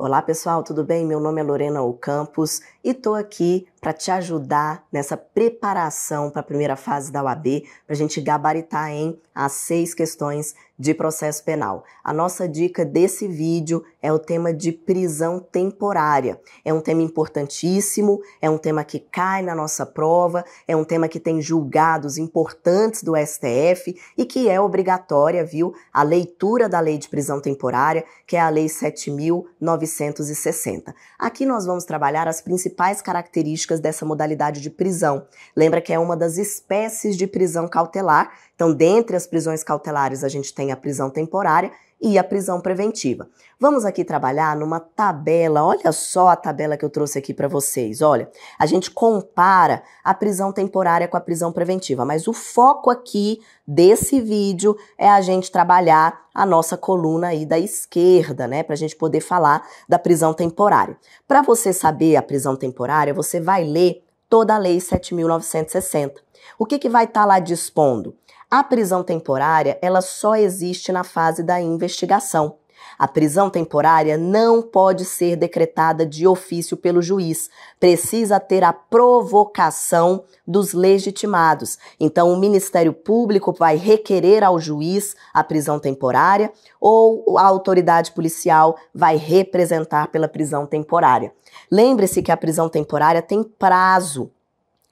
Olá pessoal, tudo bem? Meu nome é Lorena Ocampos e tô aqui para te ajudar nessa preparação para a primeira fase da UAB, para a gente gabaritar em as seis questões de processo penal. A nossa dica desse vídeo é o tema de prisão temporária. É um tema importantíssimo, é um tema que cai na nossa prova, é um tema que tem julgados importantes do STF e que é obrigatória, viu, a leitura da lei de prisão temporária, que é a lei 7960. Aqui nós vamos trabalhar as principais principais características dessa modalidade de prisão. Lembra que é uma das espécies de prisão cautelar. Então, dentre as prisões cautelares, a gente tem a prisão temporária e a prisão preventiva. Vamos aqui trabalhar numa tabela, olha só a tabela que eu trouxe aqui para vocês. Olha, a gente compara a prisão temporária com a prisão preventiva, mas o foco aqui desse vídeo é a gente trabalhar a nossa coluna aí da esquerda, né, para a gente poder falar da prisão temporária. Para você saber a prisão temporária, você vai ler toda a Lei 7.960. O que, que vai estar tá lá dispondo? A prisão temporária, ela só existe na fase da investigação. A prisão temporária não pode ser decretada de ofício pelo juiz. Precisa ter a provocação dos legitimados. Então, o Ministério Público vai requerer ao juiz a prisão temporária ou a autoridade policial vai representar pela prisão temporária. Lembre-se que a prisão temporária tem prazo.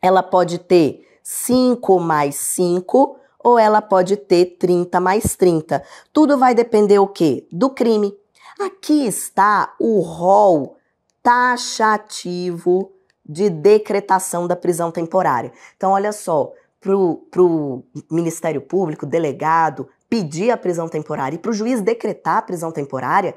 Ela pode ter 5 mais 5 ou ela pode ter 30 mais 30. Tudo vai depender o quê? Do crime. Aqui está o rol taxativo de decretação da prisão temporária. Então, olha só, para o Ministério Público, delegado, pedir a prisão temporária e para o juiz decretar a prisão temporária,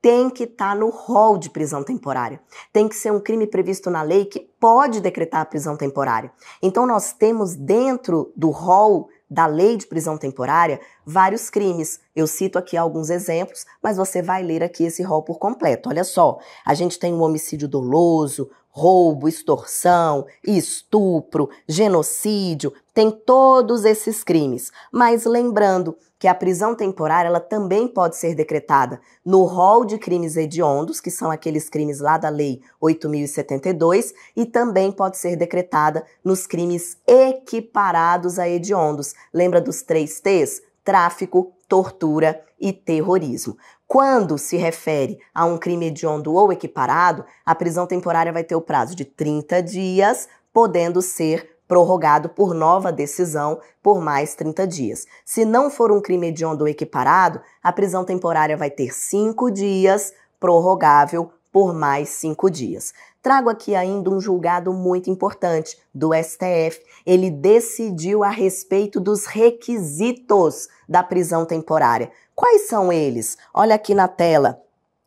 tem que estar tá no rol de prisão temporária. Tem que ser um crime previsto na lei que pode decretar a prisão temporária. Então nós temos dentro do rol da lei de prisão temporária vários crimes. Eu cito aqui alguns exemplos, mas você vai ler aqui esse rol por completo. Olha só, a gente tem o homicídio doloso, roubo, extorsão, estupro, genocídio, tem todos esses crimes. Mas lembrando que a prisão temporária ela também pode ser decretada no rol de crimes hediondos, que são aqueles crimes lá da lei 8072, e também pode ser decretada nos crimes equiparados a hediondos. Lembra dos três T's? Tráfico, tortura e terrorismo. Quando se refere a um crime hediondo ou equiparado, a prisão temporária vai ter o prazo de 30 dias, podendo ser prorrogado por nova decisão por mais 30 dias. Se não for um crime hediondo ou equiparado, a prisão temporária vai ter 5 dias, prorrogável por mais cinco dias. Trago aqui ainda um julgado muito importante do STF. Ele decidiu a respeito dos requisitos da prisão temporária. Quais são eles? Olha aqui na tela.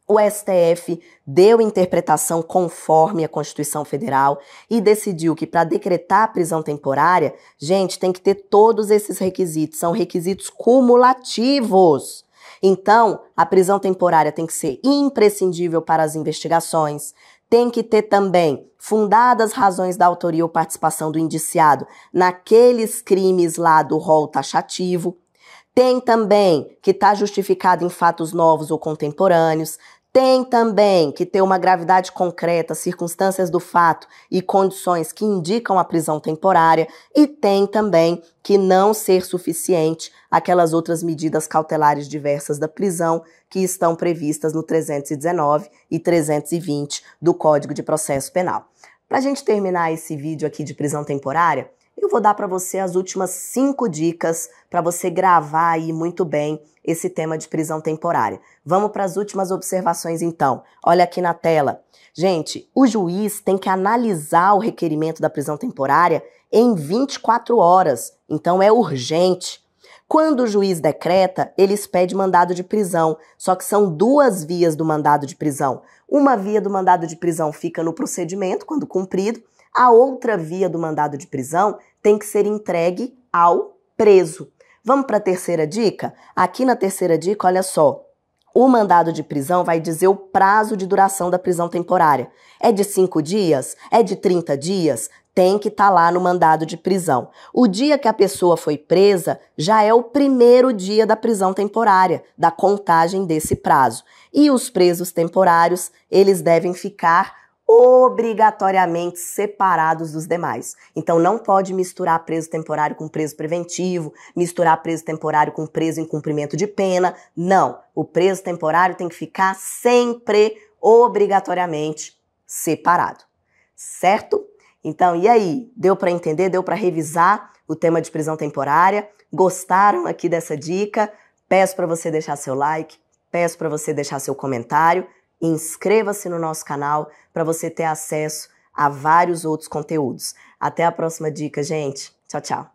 O STF deu interpretação conforme a Constituição Federal e decidiu que para decretar a prisão temporária, gente, tem que ter todos esses requisitos, são requisitos cumulativos. Então, a prisão temporária tem que ser imprescindível para as investigações, tem que ter também fundadas razões da autoria ou participação do indiciado naqueles crimes lá do rol taxativo. Tem também que está justificado em fatos novos ou contemporâneos, tem também que ter uma gravidade concreta, circunstâncias do fato e condições que indicam a prisão temporária, e tem também que não ser suficiente aquelas outras medidas cautelares diversas da prisão que estão previstas no 319 e 320 do Código de Processo Penal. Para a gente terminar esse vídeo aqui de prisão temporária, eu vou dar para você as últimas cinco dicas para você gravar aí muito bem esse tema de prisão temporária. Vamos para as últimas observações então. Olha aqui na tela. Gente, o juiz tem que analisar o requerimento da prisão temporária em 24 horas, então é urgente. Quando o juiz decreta, eles pedem mandado de prisão, só que são duas vias do mandado de prisão. Uma via do mandado de prisão fica no procedimento, quando cumprido, a outra via do mandado de prisão tem que ser entregue ao preso. Vamos para a terceira dica? Aqui na terceira dica, olha só. O mandado de prisão vai dizer o prazo de duração da prisão temporária. É de 5 dias? É de 30 dias? tem que estar tá lá no mandado de prisão. O dia que a pessoa foi presa já é o primeiro dia da prisão temporária, da contagem desse prazo. E os presos temporários, eles devem ficar obrigatoriamente separados dos demais. Então não pode misturar preso temporário com preso preventivo, misturar preso temporário com preso em cumprimento de pena. Não, o preso temporário tem que ficar sempre obrigatoriamente separado. Certo? Então, e aí? Deu para entender? Deu para revisar o tema de prisão temporária? Gostaram aqui dessa dica? Peço para você deixar seu like, peço para você deixar seu comentário, inscreva-se no nosso canal para você ter acesso a vários outros conteúdos. Até a próxima dica, gente. Tchau, tchau.